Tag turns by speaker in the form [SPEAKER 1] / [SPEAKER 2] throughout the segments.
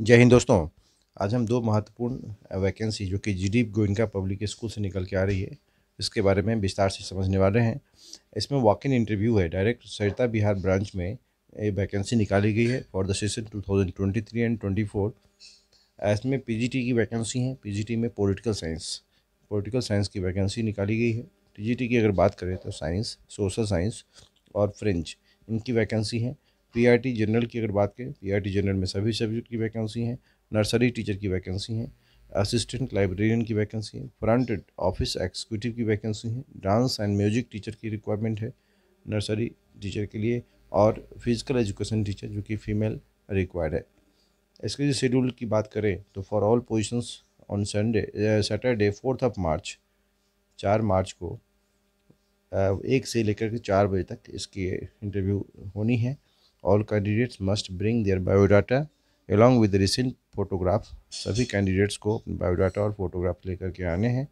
[SPEAKER 1] जय हिंद दोस्तों आज हम दो महत्वपूर्ण वैकेंसी जो कि जीडीप गोइंका पब्लिक स्कूल से निकल के आ रही है इसके बारे में विस्तार से समझने वाले हैं इसमें वॉक इन इंटरव्यू है डायरेक्ट सरिता बिहार ब्रांच में ये वैकेंसी निकाली गई है फॉर द सीजन 2023 एंड 24 इसमें पीजीटी की वैकेंसी है पीजीटी में पॉलिटिकल साइंस पॉलिटिकल साइंस की वैकेंसी निकाली गई है पीजीटी की अगर बात करें तो साइंस सोशल साइंस और फ्रेंच इनकी वैकेंसी है पीआरटी जनरल की अगर बात करें पीआरटी जनरल में सभी सब्जेक्ट की वैकेंसी हैं नर्सरी टीचर की वैकेंसी हैं असिस्टेंट लाइब्रेरियन की वैकेंसी है फ्रंट ऑफिस एक्सिक्यूटिव की वैकेंसी है डांस एंड म्यूजिक टीचर की रिक्वायरमेंट है नर्सरी टीचर के लिए और फिजिकल एजुकेशन टीचर जो कि फ़ीमेल रिक्वायर्ड है इसके लिए शेड्यूल की बात करें तो for all positions on Sunday Saturday fourth of March चार मार्च को एक से लेकर के चार बजे तक इसकी इंटरव्यू होनी है all candidates must bring their biodata along with recent photograph सभी कैंडिडेट्स को बायोडाटा और फोटोग्राफ लेकर के आने हैं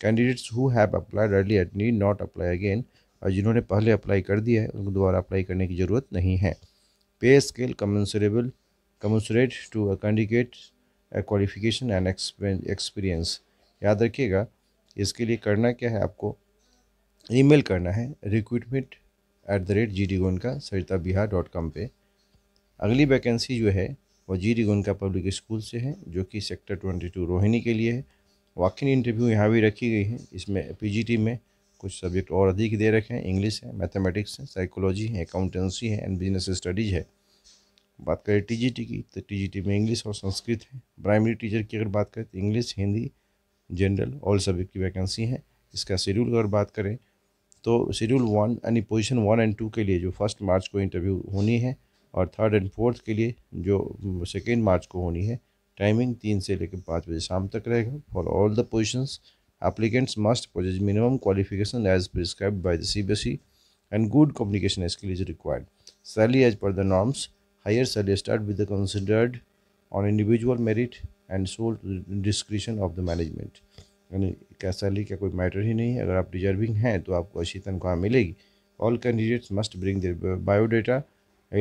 [SPEAKER 1] candidates who have applied earlier need not apply again और जिन्होंने पहले अप्लाई कर दिया है उनको दोबारा अप्लाई करने की ज़रूरत नहीं है pay scale commensurable commensurate to a candidate qualification and experience याद रखिएगा इसके लिए करना क्या है आपको ईमेल करना है recruitment at the rate G D का सरिता बिहार डॉट कॉम पर अगली वैकेंसी जो है वो जी डी गोनका का पब्लिक स्कूल से है जो कि सेक्टर ट्वेंटी टू रोहिणी के लिए है वाकिन इंटरव्यू यहाँ भी रखी गई है इसमें पीजीटी में कुछ सब्जेक्ट और अधिक दे रखे हैं इंग्लिश है मैथमेटिक्स है साइकोलॉजी है अकाउंटेंसी है एंड बिजनेस स्टडीज़ है बात करें टीजीटी की तो टीजीटी में इंग्लिश और संस्कृत है प्राइमरी टीचर की अगर बात करें तो English Hindi general all subject की वैकेंसी है इसका शेड्यूल अगर बात करें तो शेड्यूल वन यानी पोजीशन वन एंड टू के लिए जो फर्स्ट मार्च को इंटरव्यू होनी है और थर्ड एंड फोर्थ के लिए जो सेकेंड मार्च को होनी है टाइमिंग तीन से लेकर पाँच बजे शाम तक रहेगा for all the position applicants must possess minimum qualification as prescribe by the C and good communication skill is required salary as per the norms higher salary start with the considered on individual merit and sole description of the management यानी salary का कोई matter ही नहीं है अगर आप deserving हैं तो आपको अच्छी तनख्वाह मिलेगी all candidates must bring their biodata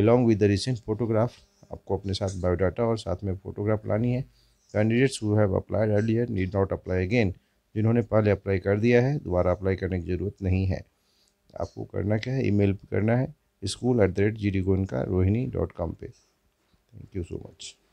[SPEAKER 1] along with the recent photograph आपको अपने साथ बायोडाटा और साथ में फोटोग्राफ लानी है candidates who have applied earlier need not apply again जिन्होंने पहले अप्लाई कर दिया है दोबारा अप्लाई करने की ज़रूरत नहीं है आपको करना क्या है मेल करना है school at the rate G D Goenka का रोहिणी डॉट कॉम पर थैंक यू सो मच